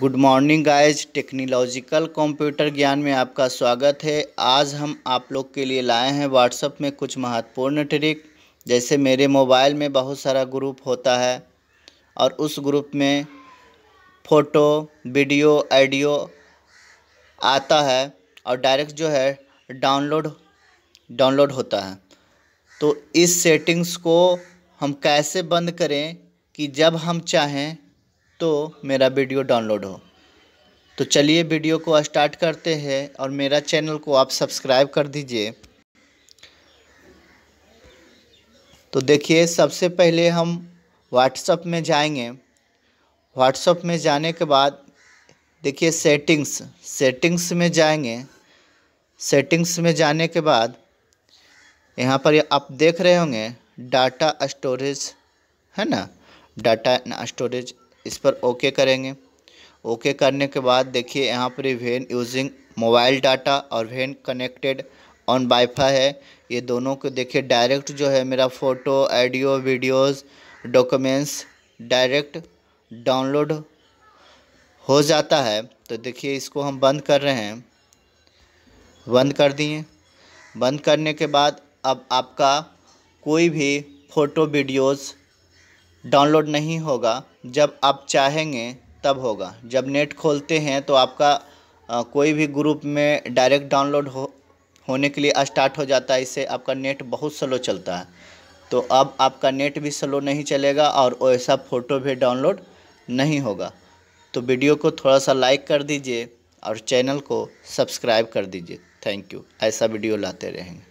good morning guys technological computer ज्ञान में आपका स्वागत है आज हम आप लोग के लिए लाए हैं व्हाट्सअप में कुछ महत्वपूर्ण ट्रिक जैसे मेरे मोबाइल में बहुत सारा ग्रुप होता है और उस ग्रुप में फ़ोटो वीडियो ऑडियो आता है और डायरेक्ट जो है डाउनलोड डाउनलोड होता है तो इस सेटिंग्स को हम कैसे बंद करें कि जब हम चाहें तो मेरा वीडियो डाउनलोड हो तो चलिए वीडियो को स्टार्ट करते हैं और मेरा चैनल को आप सब्सक्राइब कर दीजिए तो देखिए सबसे पहले हम व्हाट्सअप में जाएंगे व्हाट्सअप में जाने के बाद देखिए सेटिंग्स सेटिंग्स में जाएंगे सेटिंग्स में जाने के बाद यहाँ पर आप देख रहे होंगे डाटा स्टोरेज है ना डाटा स्टोरेज इस पर ओके करेंगे ओके करने के बाद देखिए यहाँ पर वेन यूजिंग मोबाइल डाटा और वेन कनेक्टेड ऑन वाईफाई है ये दोनों को देखिए डायरेक्ट जो है मेरा photo audio videos documents direct download हो जाता है तो देखिए इसको हम बंद कर रहे हैं बंद कर दिए बंद करने के बाद अब आपका कोई भी फ़ोटो वीडियोज़ डाउनलोड नहीं होगा जब आप चाहेंगे तब होगा जब नेट खोलते हैं तो आपका आ, कोई भी ग्रुप में डायरेक्ट डाउनलोड हो होने के लिए स्टार्ट हो जाता है इससे आपका नेट बहुत स्लो चलता है तो अब आपका नेट भी स्लो नहीं चलेगा और ऐसा फ़ोटो भी डाउनलोड नहीं होगा तो वीडियो को थोड़ा सा लाइक कर दीजिए और चैनल को सब्सक्राइब कर दीजिए थैंक यू ऐसा वीडियो लाते रहेंगे